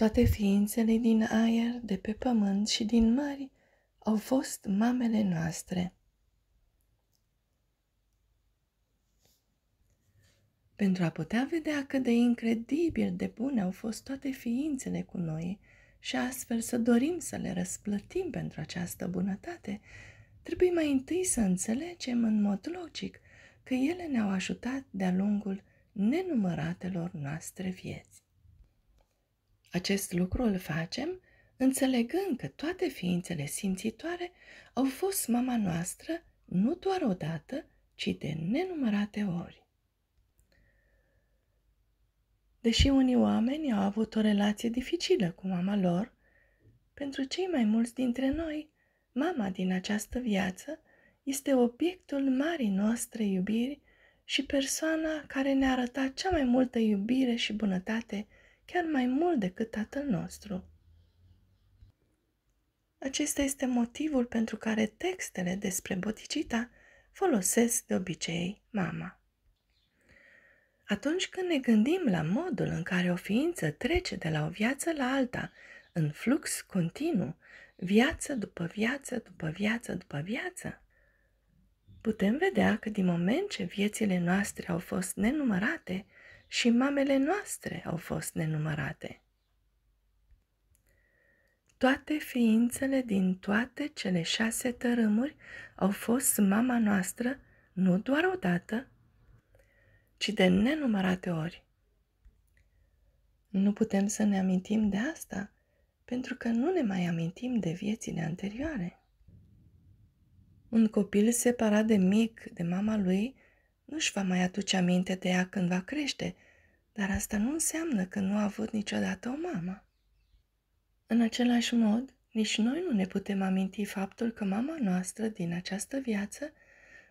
Toate ființele din aer, de pe pământ și din mări au fost mamele noastre. Pentru a putea vedea cât de incredibil de bune au fost toate ființele cu noi și astfel să dorim să le răsplătim pentru această bunătate, trebuie mai întâi să înțelegem în mod logic că ele ne-au ajutat de-a lungul nenumăratelor noastre vieți. Acest lucru îl facem înțelegând că toate ființele simțitoare au fost mama noastră nu doar o dată, ci de nenumărate ori. Deși unii oameni au avut o relație dificilă cu mama lor, pentru cei mai mulți dintre noi, mama din această viață este obiectul marii noastre iubiri și persoana care ne arătat cea mai multă iubire și bunătate chiar mai mult decât Tatăl nostru. Acesta este motivul pentru care textele despre Boticita folosesc de obicei mama. Atunci când ne gândim la modul în care o ființă trece de la o viață la alta, în flux continuu, viață după viață după viață după viață, putem vedea că din moment ce viețile noastre au fost nenumărate, și mamele noastre au fost nenumărate. Toate ființele din toate cele șase tărâmuri au fost mama noastră nu doar o dată, ci de nenumărate ori. Nu putem să ne amintim de asta, pentru că nu ne mai amintim de viețile anterioare. Un copil separat de mic de mama lui nu-și va mai aduce aminte de ea când va crește, dar asta nu înseamnă că nu a avut niciodată o mamă. În același mod, nici noi nu ne putem aminti faptul că mama noastră din această viață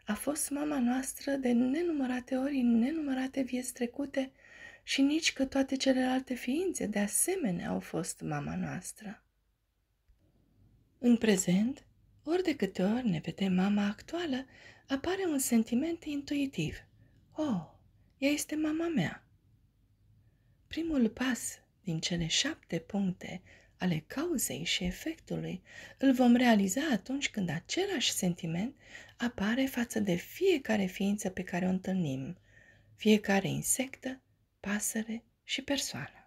a fost mama noastră de nenumărate ori în nenumărate vieți trecute și nici că toate celelalte ființe de asemenea au fost mama noastră. În prezent, ori de câte ori ne vedem mama actuală, apare un sentiment intuitiv. Oh, ea este mama mea. Primul pas din cele șapte puncte ale cauzei și efectului îl vom realiza atunci când același sentiment apare față de fiecare ființă pe care o întâlnim, fiecare insectă, pasăre și persoană.